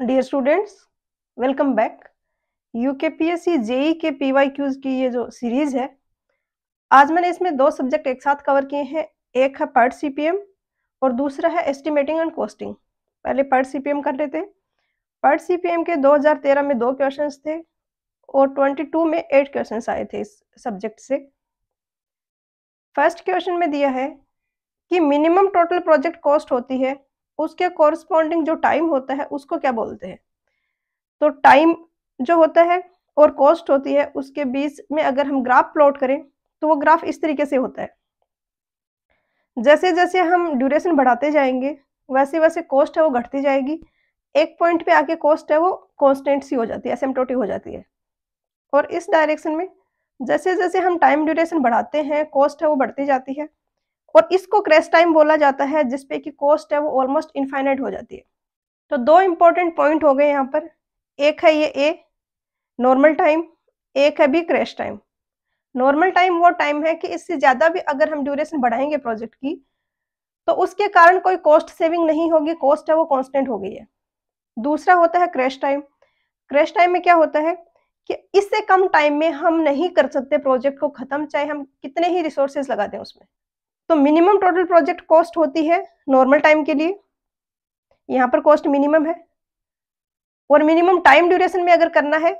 dear students welcome back U K P S C JE के P Y Qs की ये जो series है आज मैंने इसमें दो सब्जेक्ट एक साथ कवर किए हैं एक है पार्ट सी पी एम और दूसरा है एस्टिमेटिंग एंड कॉस्टिंग पहले पार्ट सी पी एम कर लेते पार्ट सी पी एम के 2013 में दो क्वेश्चन थे और 22 में एट क्वेश्चन आए थे इस सब्जेक्ट से फर्स्ट क्वेश्चन में दिया है कि मिनिमम टोटल प्रोजेक्ट कॉस्ट होती है उसके कॉरस्पॉन्डिंग जो टाइम होता है उसको क्या बोलते हैं तो टाइम जो होता है और कॉस्ट होती है उसके बीच में अगर हम ग्राफ प्लॉट करें तो वो ग्राफ इस तरीके से होता है जैसे जैसे हम ड्यूरेशन बढ़ाते जाएंगे वैसे वैसे कॉस्ट है वो घटती जाएगी एक पॉइंट पे आके कॉस्ट है वो कॉन्स्टेंट सी हो जाती है एसेमटोटी हो जाती है और इस डायरेक्शन में जैसे जैसे हम टाइम ड्यूरेशन बढ़ाते हैं कॉस्ट है वो बढ़ती जाती है और इसको क्रेश टाइम बोला जाता है जिसपे की कॉस्ट है वो ऑलमोस्ट इनफाइनाइट हो जाती है तो दो इंपॉर्टेंट पॉइंट हो गए यहाँ पर एक है ये ए नॉर्मल टाइम एक है भी क्रैश टाइम नॉर्मल टाइम वो टाइम है कि इससे ज़्यादा भी अगर हम ड्यूरेशन बढ़ाएंगे प्रोजेक्ट की तो उसके कारण कोई कॉस्ट सेविंग नहीं होगी कॉस्ट है वो कांस्टेंट हो गई है दूसरा होता है क्रैश टाइम क्रैश टाइम में क्या होता है कि इससे कम टाइम में हम नहीं कर सकते प्रोजेक्ट को ख़त्म चाहे हम कितने ही रिसोर्सेज लगा दें उसमें तो मिनिमम टोटल प्रोजेक्ट कॉस्ट होती है नॉर्मल टाइम के लिए यहाँ पर कॉस्ट मिनिमम है और मिनिमम टाइम ड्यूरेशन में अगर करना है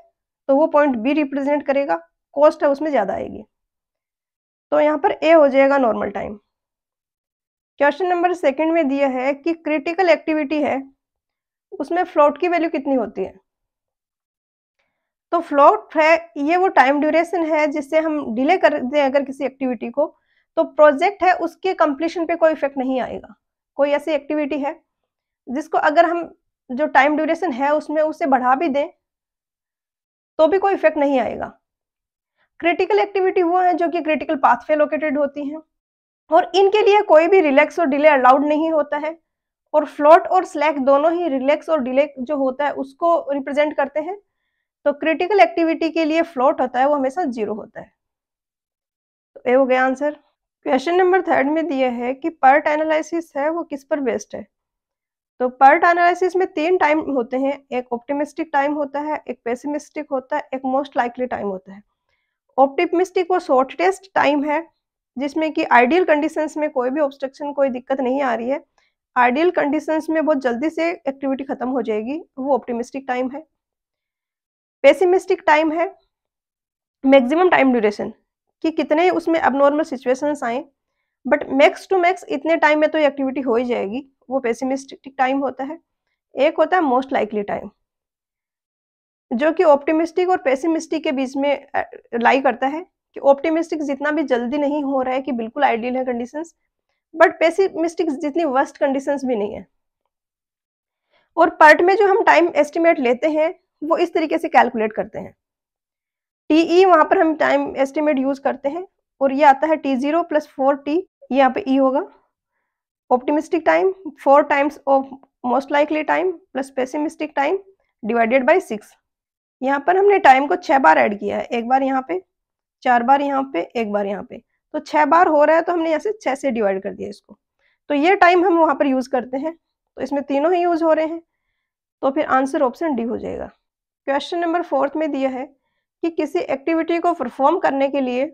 तो वो पॉइंट बी रिप्रेजेंट करेगा कॉस्ट है उसमें ज़्यादा आएगी तो यहाँ पर ए हो जाएगा normal time question number second में दिया है कि क्रिटिकल एक्टिविटी है उसमें फ्लोट की वैल्यू कितनी होती है तो फ्लोट है ये वो टाइम ड्यूरेशन है जिससे हम डिले कर दें अगर किसी एक्टिविटी को तो प्रोजेक्ट है उसके कंप्लीशन पे कोई इफेक्ट नहीं आएगा कोई ऐसी एक्टिविटी है जिसको अगर हम जो टाइम ड्यूरेशन है उसमें उसे बढ़ा भी दें तो भी कोई इफेक्ट नहीं आएगा क्रिटिकल एक्टिविटी वो है जो कि क्रिटिकल पाथ पे लोकेटेड होती हैं और इनके लिए कोई भी रिलैक्स और डिले अलाउड नहीं होता है और फ्लोट और स्लैक दोनों ही रिलैक्स और डिले जो होता है उसको रिप्रेजेंट करते हैं तो क्रिटिकल एक्टिविटी के लिए फ्लोट होता है वो हमेशा जीरो होता है तो ये हो गया आंसर क्वेश्चन नंबर थर्ड में दिया है कि पर्ट एनालिसिस है वो किस पर बेस्ड है तो पर्ट एनालिसिस में तीन टाइम होते हैं एक ऑप्टिमिस्टिक टाइम होता है एक पेसिमिस्टिक होता है एक मोस्ट लाइकली टाइम होता है ऑप्टिमिस्टिक वो शॉर्टेस्ट टाइम है जिसमें कि आइडियल कंडीशंस में कोई भी ऑब्स्ट्रक्शन कोई दिक्कत नहीं आ रही है आइडियल कंडीशंस में बहुत जल्दी से एक्टिविटी खत्म हो जाएगी वो ऑप्टिमिस्टिक टाइम है पेसिमिस्टिक टाइम है मैक्सिमम टाइम ड्यूरेशन कि कितने उसमें अबनॉर्मल सिचुएशंस आए बट मैक्स टू मैक्स इतने टाइम में तो ये एक्टिविटी हो ही जाएगी वो पेसिमिस्टिक टाइम होता है एक होता है मोस्ट लाइकली टाइम जो कि ऑप्टिमिस्टिक और पेसिमिस्टिक के बीच में लाई करता है कि ऑप्टिमिस्टिक जितना भी जल्दी नहीं हो रहा है कि बिल्कुल आइडियल है कंडीशंस बट पेसिमिस्टिक जितनी वर्स्ट कंडीशंस भी नहीं है और पार्ट में जो हम टाइम एस्टिमेट लेते हैं वो इस तरीके से कैलकुलेट करते हैं टी ई e वहां पर हम टाइम एस्टिमेट यूज करते हैं और ये आता है T zero plus four T ये यहाँ पे ई e होगा optimistic time four times of most likely time plus pessimistic time divided by six यहाँ पर हमने टाइम को छः बार ऐड किया है एक बार यहाँ पे चार बार यहाँ पे एक बार यहाँ पे तो छः बार हो रहा है तो हमने यहाँ से छह से डिवाइड कर दिया इसको तो ये टाइम हम वहाँ पर यूज़ करते हैं तो इसमें तीनों ही यूज़ हो रहे हैं तो फिर आंसर ऑप्शन डी हो जाएगा क्वेश्चन नंबर फोर्थ में दिया है कि किसी एक्टिविटी को परफॉर्म करने के लिए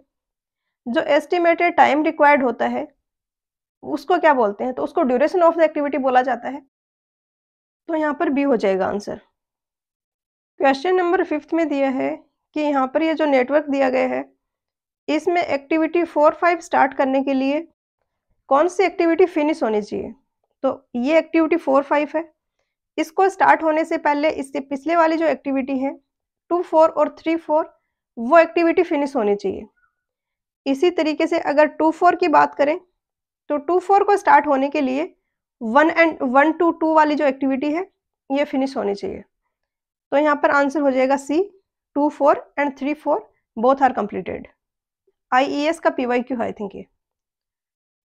जो एस्टिमेटेड टाइम रिक्वायर्ड होता है उसको क्या बोलते हैं तो उसको ड्यूरेशन ऑफ द एक्टिविटी बोला जाता है तो यहाँ पर बी हो जाएगा आंसर क्वेश्चन नंबर फिफ्थ में दिया है कि यहाँ पर ये यह जो नेटवर्क दिया गया है इसमें एक्टिविटी फोर फाइव स्टार्ट करने के लिए कौन सी एक्टिविटी फिनिश होनी चाहिए तो ये एक्टिविटी फोर फाइव है इसको स्टार्ट होने से पहले इससे पिछले वाली जो एक्टिविटी है टू फोर और थ्री फोर वो एक्टिविटी फिनिश होनी चाहिए इसी तरीके से अगर टू फोर की बात करें तो टू फोर को स्टार्ट होने के लिए one and one two two वाली जो एक्टिविटी है ये फिनिश होनी चाहिए तो यहाँ पर आंसर हो जाएगा C two four and three four both are completed IES का पीवाई क्यू आई थिंक ये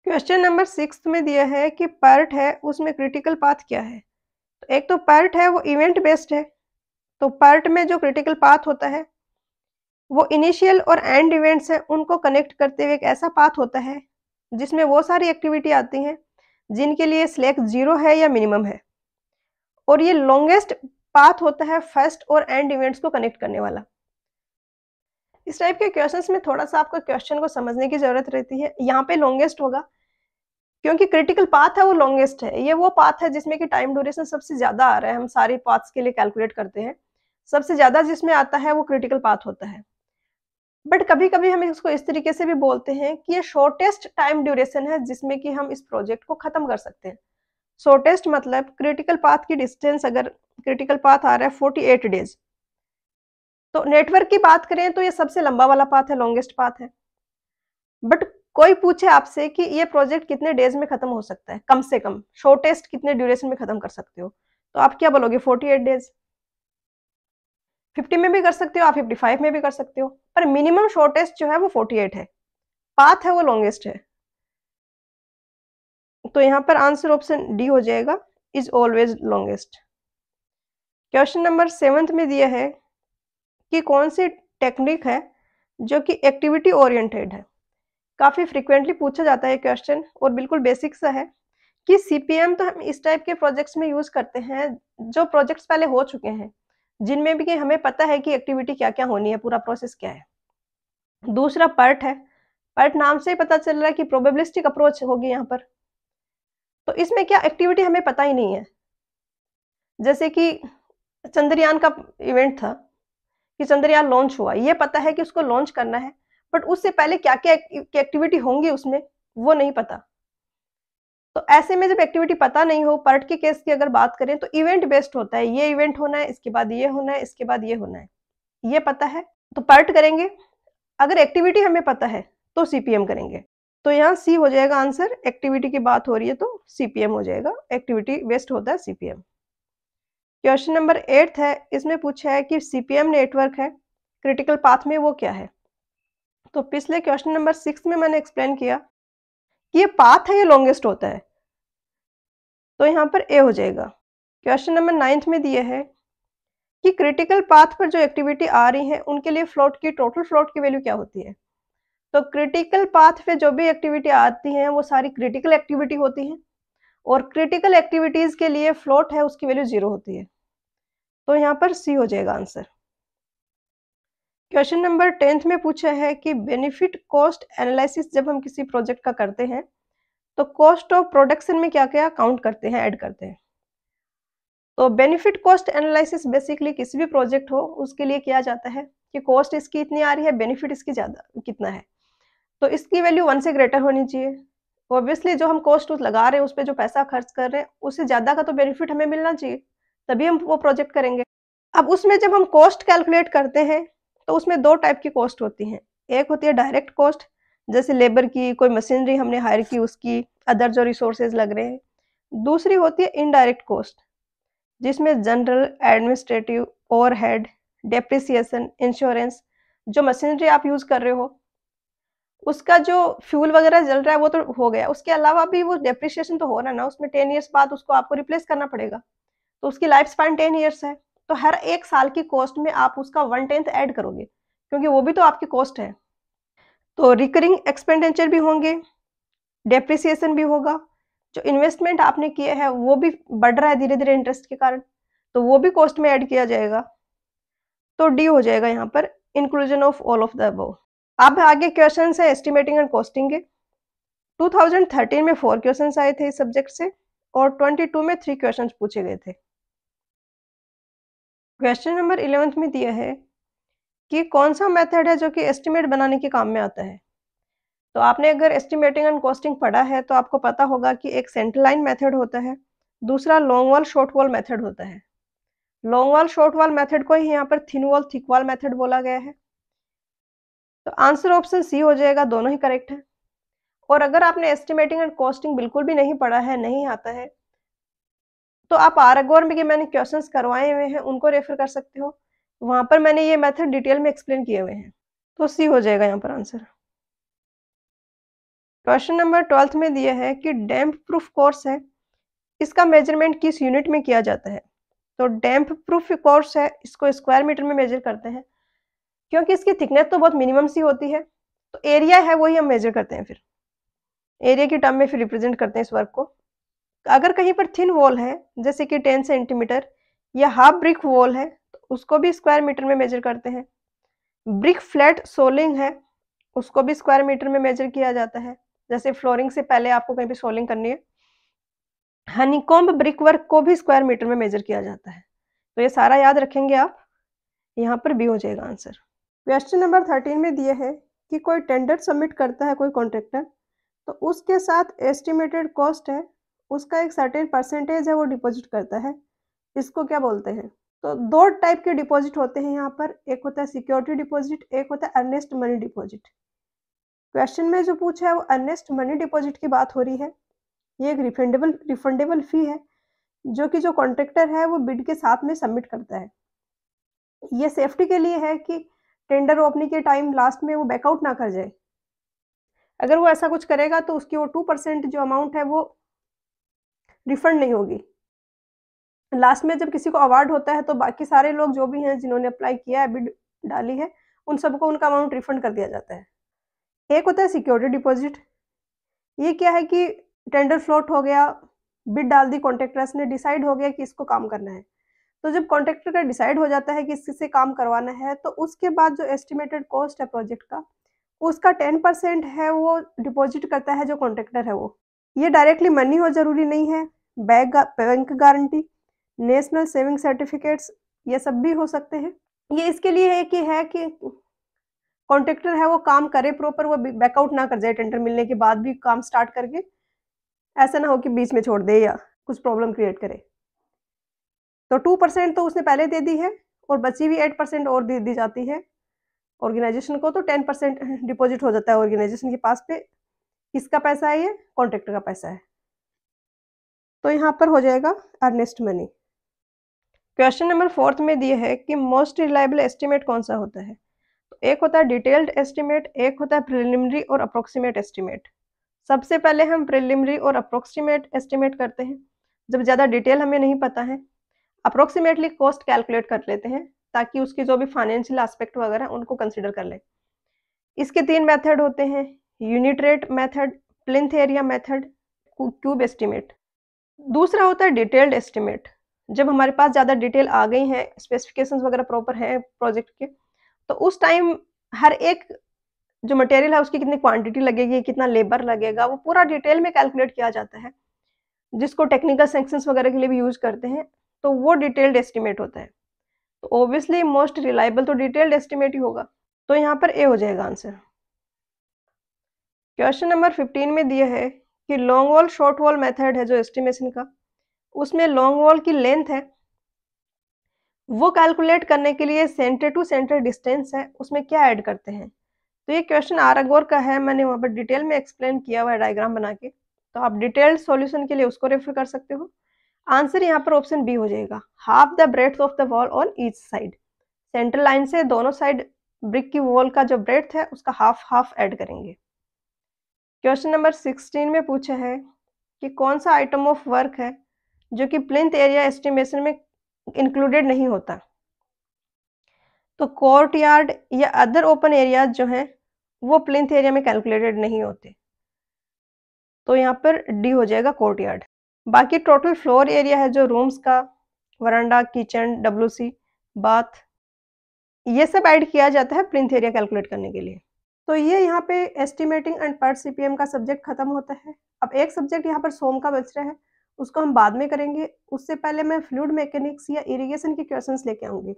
क्वेश्चन नंबर सिक्स में दिया है कि पर्ट है उसमें क्रिटिकल पाथ क्या है तो एक तो पर्ट है वो इवेंट बेस्ड है तो पार्ट में जो क्रिटिकल पाथ होता है वो इनिशियल और एंड इवेंट्स हैं उनको कनेक्ट करते हुए एक ऐसा पाथ होता है जिसमें वो सारी एक्टिविटी आती हैं जिनके लिए स्लैक जीरो है या मिनिमम है और ये लॉन्गेस्ट पाथ होता है फर्स्ट और एंड इवेंट्स को कनेक्ट करने वाला इस टाइप के क्वेश्चंस में थोड़ा सा आपको क्वेश्चन को समझने की जरूरत रहती है यहाँ पे लॉन्गेस्ट होगा क्योंकि क्रिटिकल पाथ है वो लॉन्गेस्ट है ये वो पाथ है जिसमें कि टाइम ड्यूरेशन सबसे ज्यादा आ रहा है हम सारे पाथ्स के लिए कैलकुलेट करते हैं सबसे ज्यादा जिसमें आता है वो क्रिटिकल पाथ होता है बट कभी कभी हम इसको इस तरीके से भी बोलते हैं कि ये शॉर्टेस्ट टाइम ड्यूरेशन है जिसमें कि हम इस प्रोजेक्ट को खत्म कर सकते हैं शॉर्टेस्ट मतलब क्रिटिकल पाथ की डिस्टेंस अगर क्रिटिकल पाथ आ रहा है फोर्टी एट डेज तो नेटवर्क की बात करें तो ये सबसे लंबा वाला पाथ है लॉन्गेस्ट पाथ है बट कोई पूछे आपसे कि ये प्रोजेक्ट कितने डेज में खत्म हो सकता है कम से कम शॉर्टेस्ट कितने ड्यूरेशन में खत्म कर सकते हो तो आप क्या बोलोगे एट डेज 50 में भी कर सकते हो आप 55 में भी कर सकते हो पर मिनिमम शॉर्टेस्ट जो है वो 48 है पाथ है वो लॉन्गेस्ट है तो यहाँ पर आंसर ऑप्शन डी हो जाएगा is always longest question number seventh में दिया है कि कौन सी टेक्निक है जो कि एक्टिविटी ओरिएंटेड है काफ़ी फ्रिक्वेंटली पूछा जाता है क्वेश्चन और बिल्कुल बेसिक सा है कि सीपीएम तो हम इस टाइप के प्रोजेक्ट्स में यूज़ करते हैं जो प्रोजेक्ट्स पहले हो चुके हैं जिनमें भी कि हमें पता है कि एक्टिविटी क्या क्या होनी है पूरा प्रोसेस क्या है दूसरा पर्ट है पर्ट नाम से ही पता चल रहा है कि प्रोबेबलिस्टिक अप्रोच होगी यहाँ पर तो इसमें क्या एक्टिविटी हमें पता ही नहीं है जैसे कि चंद्रयान का इवेंट था कि चंद्रयान लॉन्च हुआ ये पता है कि उसको लॉन्च करना है बट उससे पहले क्या क्या एक्टिविटी होंगी उसमें वो नहीं पता तो ऐसे में जब एक्टिविटी पता नहीं हो पर्ट के केस की अगर बात करें तो इवेंट बेस्ड होता है ये इवेंट होना है इसके बाद ये होना है इसके बाद ये होना है ये पता है तो पर्ट करेंगे अगर एक्टिविटी हमें पता है तो सीपीएम करेंगे तो यहाँ सी हो जाएगा आंसर एक्टिविटी की बात हो रही है तो सीपीएम हो जाएगा एक्टिविटी वेस्ट होता है सीपीएम क्वेश्चन नंबर एट है इसमें पूछा है कि सीपीएम नेटवर्क है क्रिटिकल पाथ में वो क्या है तो पिछले क्वेश्चन नंबर सिक्स में मैंने एक्सप्लेन किया कि ये पाथ है ये लॉन्गेस्ट होता है तो यहाँ पर ए हो जाएगा क्वेश्चन नंबर नाइन्थ में दिया है कि क्रिटिकल पाथ पर जो एक्टिविटी आ रही है उनके लिए फ्लोट की टोटल फ्लोट की वैल्यू क्या होती है तो क्रिटिकल पाथ पे जो भी एक्टिविटी आती है वो सारी क्रिटिकल एक्टिविटी होती है और क्रिटिकल एक्टिविटीज के लिए फ्लोट है उसकी वैल्यू जीरो होती है तो यहाँ पर सी हो जाएगा आंसर क्वेश्चन नंबर टेंथ में पूछा है कि बेनिफिट कॉस्ट एनालिसिस जब हम किसी प्रोजेक्ट का करते हैं तो कॉस्ट ऑफ प्रोडक्शन में क्या क्या काउंट करते हैं ऐड करते हैं तो बेनिफिट कॉस्ट एनालिसिस बेसिकली किसी भी प्रोजेक्ट हो उसके लिए किया जाता है कि कॉस्ट इसकी इतनी आ रही है बेनिफिट इसकी ज़्यादा कितना है तो इसकी वैल्यू वन से ग्रेटर होनी चाहिए ऑब्वियसली जो हम कॉस्ट लगा रहे हैं उस पर जो पैसा खर्च कर रहे हैं उससे ज़्यादा का तो बेनिफिट हमें मिलना चाहिए तभी हम वो प्रोजेक्ट करेंगे अब उसमें जब हम कॉस्ट कैलकुलेट करते हैं तो उसमें दो टाइप की कॉस्ट होती हैं एक होती है डायरेक्ट कॉस्ट जैसे लेबर की कोई मशीनरी हमने हायर की उसकी अदर जो रिसोर्सेज लग रहे हैं दूसरी होती है इनडायरेक्ट कॉस्ट जिसमें general administrative overhead depreciation insurance जो मशीनरी आप यूज़ कर रहे हो उसका जो फ्यूल वगैरह जल रहा है वो तो हो गया उसके अलावा भी वो डेप्रिसिएशन तो हो रहा है ना उसमें टेन ईयर्स बाद उसको आपको रिप्लेस करना पड़ेगा तो उसकी लाइफ स्पैन टेन ईयर्स है तो हर एक साल की कॉस्ट में आप उसका वन टेंथ ऐड करोगे क्योंकि वो भी तो आपकी कॉस्ट है तो रिकरिंग एक्सपेंडिचर भी होंगे डेप्रिसिएशन भी होगा जो इन्वेस्टमेंट आपने किया है वो भी बढ़ रहा है धीरे धीरे इंटरेस्ट के कारण तो वो भी कॉस्ट में ऐड किया जाएगा तो डी हो जाएगा यहाँ पर inclusion of all of the अब अब आगे क्वेश्चन है एस्टिमेटिंग एंड कॉस्टिंग के 2013 में फोर क्वेश्चन आए थे इस सब्जेक्ट से और 22 में थ्री क्वेश्चन पूछे गए थे क्वेश्चन नंबर इलेवेंथ में दिया है कि कौन सा मेथड है जो कि एस्टिमेट बनाने के काम में आता है तो आपने अगर एस्टिमेटिंग एंड कॉस्टिंग पढ़ा है तो आपको पता होगा कि एक सेंटर लाइन मेथड होता है दूसरा long wall short wall method होता है long wall short wall method को ही यहाँ पर thin wall thick wall method बोला गया है तो आंसर ऑप्शन सी हो जाएगा दोनों ही करेक्ट है और अगर आपने एस्टिमेटिंग एंड कॉस्टिंग बिल्कुल भी नहीं पढ़ा है नहीं आता है तो आप आरागोर में के मैंने क्वेश्चंस करवाए हुए हैं उनको रेफर कर सकते हो वहां पर मैंने ये मेथड डिटेल में एक्सप्लेन किए हुए हैं तो सी हो जाएगा यहाँ पर आंसर क्वेश्चन नंबर ट्वेल्थ में दिया है कि डैम्प प्रूफ कोर्स है इसका मेजरमेंट किस यूनिट में किया जाता है तो डैम्प प्रूफ कोर्स है इसको स्क्वायर मीटर में मेजर करते हैं क्योंकि इसकी थिकनेस तो बहुत मिनिमम सी होती है तो एरिया है वही हम मेजर करते हैं फिर एरिया की टर्म में फिर रिप्रेजेंट करते हैं इस वर्क को अगर कहीं पर थिन वॉल है जैसे कि टेन सेंटीमीटर या हाफ ब्रिक वॉल है तो उसको भी स्क्वायर मीटर में मेजर करते हैं ब्रिक फ्लैट सोलिंग है उसको भी स्क्वायर मीटर में मेजर किया जाता है जैसे फ्लोरिंग से पहले आपको कहीं पर सोलिंग करनी है हनीकॉम्ब ब्रिक वर्क को भी स्क्वायर मीटर में मेजर किया जाता है तो ये सारा याद रखेंगे आप यहाँ पर भी हो जाएगा आंसर क्वेश्चन नंबर थर्टीन में दिए है कि कोई टेंडर सबमिट करता है कोई कॉन्ट्रेक्टर तो उसके साथ एस्टिमेटेड कॉस्ट है उसका एक सर्टेन परसेंटेज है वो डिपॉजिट करता है इसको क्या बोलते हैं तो दो टाइप के डिपॉजिट होते हैं यहाँ पर एक होता है सिक्योरिटी डिपॉजिट एक होता है अर्नेस्ट मनी डिपॉजिट क्वेश्चन में जो पूछा है वो अर्नेस्ट मनी डिपॉजिट की बात हो रही है ये एक रिफंडेबल रिफंडेबल फी है जो कि जो कॉन्ट्रेक्टर है वो बिड के साथ में सबमिट करता है ये सेफ्टी के लिए है कि टेंडर ओपनिंग के टाइम लास्ट में वो बैकआउट ना कर जाए अगर वो ऐसा कुछ करेगा तो उसकी वो टू परसेंट जो अमाउंट है वो रिफंड नहीं होगी लास्ट में जब किसी को अवार्ड होता है तो बाकी सारे लोग जो भी हैं जिन्होंने अप्लाई किया है बिड डाली है उन सबको उनका अमाउंट रिफंड कर दिया जाता है एक होता है सिक्योरिटी डिपॉजिट ये क्या है कि टेंडर फ्लोट हो गया बिड डाल दी कॉन्ट्रेक्टर्स ने डिसाइड हो गया कि इसको काम करना है तो जब कॉन्ट्रैक्टर का डिसाइड हो जाता है कि इससे काम करवाना है तो उसके बाद जो एस्टिमेटेड कॉस्ट है प्रोजेक्ट का उसका टेन परसेंट है वो डिपॉजिट करता है जो कॉन्ट्रेक्टर है वो ये डायरेक्टली मनी हो जरूरी नहीं है bank bank guarantee national saving certificates ये सब भी हो सकते हैं ये इसके लिए है कि है कि कॉन्ट्रेक्टर है वो काम करे प्रॉपर वो बैकआउट ना कर जाए टेंडर मिलने के बाद भी काम स्टार्ट करके ऐसा ना हो कि बीच में छोड़ दे या कुछ प्रॉब्लम क्रिएट करे तो टू परसेंट तो उसने पहले दे दी है और बची हुई एट परसेंट और दे दी जाती है ऑर्गेनाइजेशन को तो टेन परसेंट डिपॉजिट हो जाता है ऑर्गेनाइजेशन के पास पे किसका पैसा है ये कॉन्ट्रेक्टर का पैसा है तो यहाँ पर हो जाएगा earnest money question number fourth में दिए है कि मोस्ट रिलायबल एस्टिमेट कौन सा होता है तो एक होता है डिटेल्ड एस्टिमेट एक होता है प्रिलिमिनरी और अप्रोक्सीमेट एस्टिमेट सबसे पहले हम प्रिलिमिनरी और अप्रोक्सीमेट एस्टिमेट करते हैं जब ज़्यादा डिटेल हमें नहीं पता है अप्रोक्सीमेटली कॉस्ट कैलकुलेट कर लेते हैं ताकि उसकी जो भी फाइनेंशियल एस्पेक्ट वगैरह उनको कंसिडर कर लें इसके तीन मेथड होते हैं unit rate method plinth area method cube estimate दूसरा होता है डिटेल्ड एस्टिमेट जब हमारे पास ज़्यादा डिटेल आ गई हैं स्पेसिफिकेशंस वगैरह प्रॉपर हैं प्रोजेक्ट के तो उस टाइम हर एक जो मटेरियल है उसकी कितनी क्वांटिटी लगेगी कितना लेबर लगेगा वो पूरा डिटेल में कैलकुलेट किया जाता है जिसको टेक्निकल सेंक्शंस वगैरह के लिए भी यूज करते हैं तो वो डिटेल्ड एस्टिमेट होता है तो ओब्वियसली मोस्ट रिलायबल तो डिटेल्ड एस्टिमेट ही होगा तो यहाँ पर ए हो जाएगा आंसर क्वेश्चन नंबर फिफ्टीन में दिया है कि long wall short wall method है जो एस्टिमेशन का उसमें लॉन्ग वॉल की लेंथ है वो कैलकुलेट करने के लिए सेंटर टू सेंटर डिस्टेंस है उसमें क्या ऐड करते हैं तो ये क्वेश्चन आरागोर का है मैंने वहाँ पर डिटेल में एक्सप्लेन किया हुआ है डायग्राम बना के तो आप डिटेल्ड सॉल्यूशन के लिए उसको रेफर कर सकते हो आंसर यहाँ पर ऑप्शन बी हो जाएगा half the breadth of the wall on each side centre line से दोनों साइड ब्रिक की वॉल का जो ब्रेथ है उसका हाफ हाफ ऐड करेंगे क्वेश्चन नंबर सिक्सटीन में पूछा है कि कौन सा आइटम ऑफ वर्क है जो कि प्लिंथ एरिया एस्टिमेशन में इंक्लूडेड नहीं होता तो कोर्ट यार्ड या अदर ओपन एरिया जो हैं वो प्लिंथ एरिया में कैलकुलेटेड नहीं होते तो यहाँ पर डी हो जाएगा कोर्ट यार्ड बाकी टोटल फ्लोर एरिया है जो रूम्स का वरांडा किचन डब्ल्यू बाथ ये सब ऐड किया जाता है प्लिंथ एरिया कैलकुलेट करने के लिए तो ये यहाँ पे एस्टिमेटिंग एंड पर सीपीएम का सब्जेक्ट खत्म होता है अब एक सब्जेक्ट यहाँ पर सोम का बच रहा है उसको हम बाद में करेंगे उससे पहले मैं फ्लूड मैकेनिक्स या इरिगेशन के क्वेश्चन लेके आऊँगी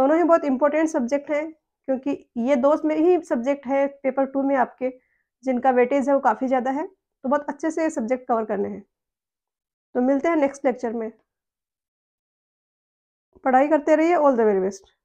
दोनों ही बहुत इंपॉर्टेंट सब्जेक्ट हैं क्योंकि ये दो में ही सब्जेक्ट है पेपर टू में आपके जिनका वेटेज है वो काफ़ी ज़्यादा है तो बहुत अच्छे से ये सब्जेक्ट कवर करने हैं तो मिलते हैं नेक्स्ट लेक्चर में पढ़ाई करते रहिए ऑल द वेरी बेस्ट